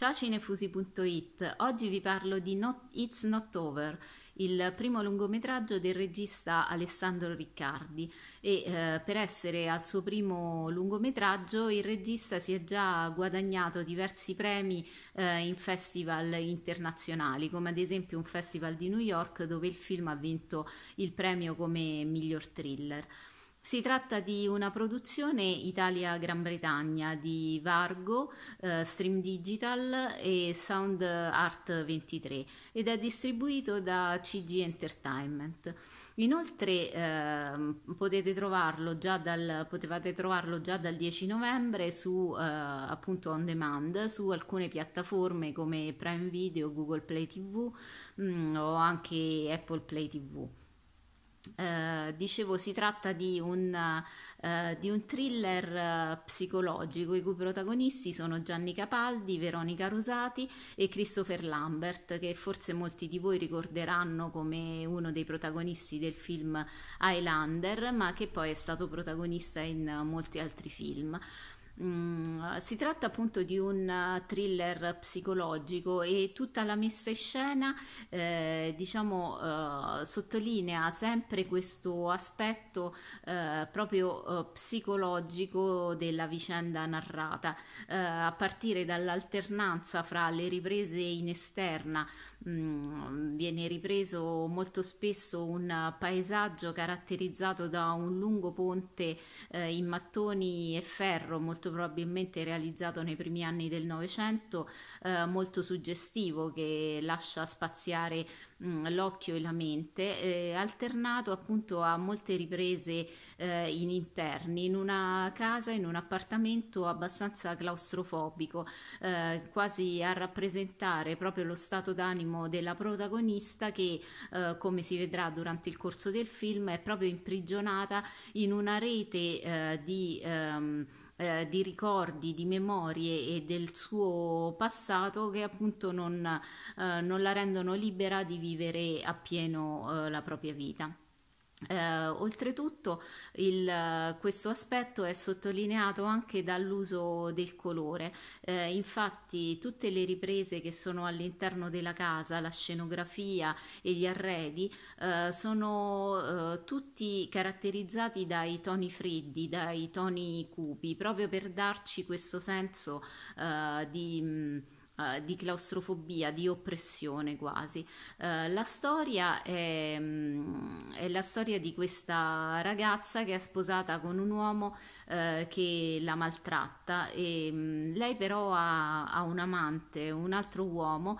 Ciao cinefusi.it, oggi vi parlo di not, It's Not Over, il primo lungometraggio del regista Alessandro Riccardi e eh, per essere al suo primo lungometraggio il regista si è già guadagnato diversi premi eh, in festival internazionali come ad esempio un festival di New York dove il film ha vinto il premio come miglior thriller. Si tratta di una produzione Italia-Gran Bretagna di Vargo, eh, Stream Digital e Sound Art 23 ed è distribuito da CG Entertainment. Inoltre eh, potete trovarlo già dal, potevate trovarlo già dal 10 novembre su, eh, appunto on demand su alcune piattaforme come Prime Video, Google Play TV mh, mm, o anche Apple Play TV. Eh, dicevo, si tratta di un, uh, di un thriller uh, psicologico i cui protagonisti sono Gianni Capaldi, Veronica Rosati e Christopher Lambert, che forse molti di voi ricorderanno come uno dei protagonisti del film Highlander, ma che poi è stato protagonista in molti altri film. Mm, si tratta appunto di un uh, thriller psicologico e tutta la messa in scena eh, diciamo eh, sottolinea sempre questo aspetto eh, proprio psicologico della vicenda narrata a partire dall'alternanza fra le riprese in esterna mm, viene ripreso molto spesso un paesaggio caratterizzato da un lungo ponte in mattoni e ferro molto molto probabilmente realizzato nei primi anni del Novecento, eh, molto suggestivo che lascia spaziare mm, l'occhio e la mente, eh, alternato appunto a molte riprese eh, in interni, in una casa, in un appartamento abbastanza claustrofobico, eh, quasi a rappresentare proprio lo stato d'animo della protagonista che, eh, come si vedrà durante il corso del film, è proprio imprigionata in una rete eh, di... Um, eh, di ricordi, di memorie e del suo passato che appunto non, eh, non la rendono libera di vivere appieno eh, la propria vita. Uh, oltretutto il, questo aspetto è sottolineato anche dall'uso del colore, uh, infatti tutte le riprese che sono all'interno della casa, la scenografia e gli arredi eh, sono tutti caratterizzati dai toni freddi, dai toni cupi, proprio per darci questo senso di... Mh, eh, di claustrofobia, di oppressione quasi. Uh, la storia è, mm, è, la storia di questa ragazza che è sposata con un uomo eh, che la maltratta e um, lei però ha, ha, un amante, un altro uomo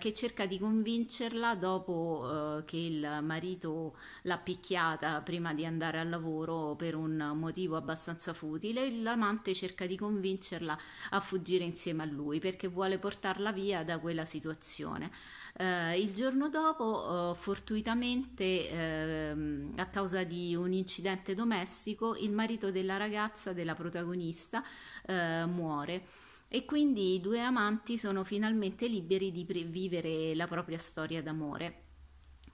che cerca di convincerla dopo che il marito l'ha picchiata prima di andare al lavoro per un motivo abbastanza futile, l'amante cerca di convincerla a fuggire insieme a lui perché vuole portare portarla via da quella situazione. Eh, il giorno dopo, eh, fortuitamente, ehm, a causa di un incidente domestico, il marito della ragazza, della protagonista, eh, muore e quindi i due amanti sono finalmente liberi di pre- vivere la propria storia d'amore.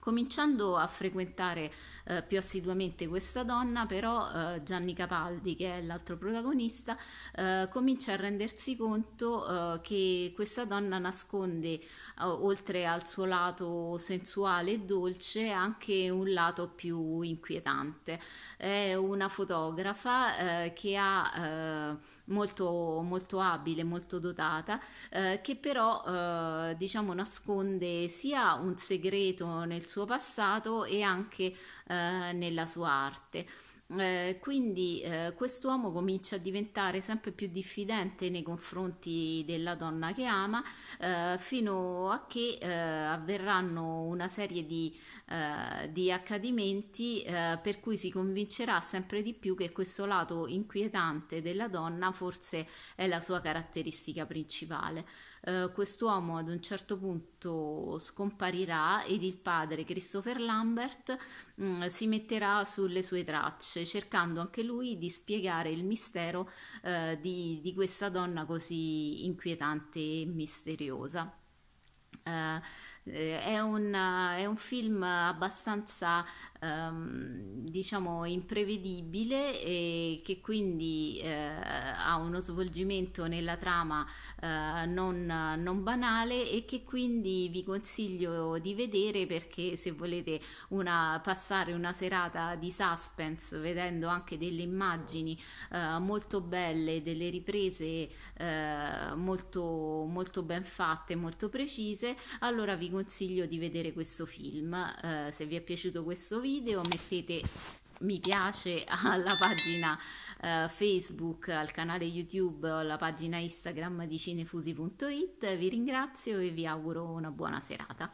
Cominciando a frequentare eh, più assiduamente questa donna, però eh, Gianni Capaldi, che è l'altro protagonista, eh, comincia a rendersi conto eh, che questa donna nasconde, eh, oltre al suo lato sensuale e dolce, anche un lato più inquietante. È una fotografa eh, che ha molto, molto abile, molto dotata, eh, che però eh, diciamo nasconde sia un segreto nel suo passato e anche eh, nella sua arte. Eh, quindi eh, quest'uomo comincia a diventare sempre più diffidente nei confronti della donna che ama eh, fino a che eh, avverranno una serie di, eh, di accadimenti eh, per cui si convincerà sempre di più che questo lato inquietante della donna forse è la sua caratteristica principale eh, quest'uomo ad un certo punto scomparirà ed il padre Christopher Lambert mh, mm, si metterà sulle sue tracce cercando anche lui di spiegare il mistero eh, di, di questa donna così inquietante e misteriosa. Uh, eh, è un, eh, è un, film abbastanza ehm, diciamo imprevedibile e che quindi eh, ha uno svolgimento nella trama eh, non, non, banale e che quindi vi consiglio di vedere perché se volete una, passare una serata di suspense vedendo anche delle immagini eh, molto belle, delle riprese eh, molto, molto ben fatte, molto precise, allora vi consiglio consiglio di vedere questo film. Eh, se vi è piaciuto questo video mettete mi piace alla pagina eh, Facebook, al canale YouTube alla pagina Instagram di cinefusi.it. Vi ringrazio e vi auguro una buona serata.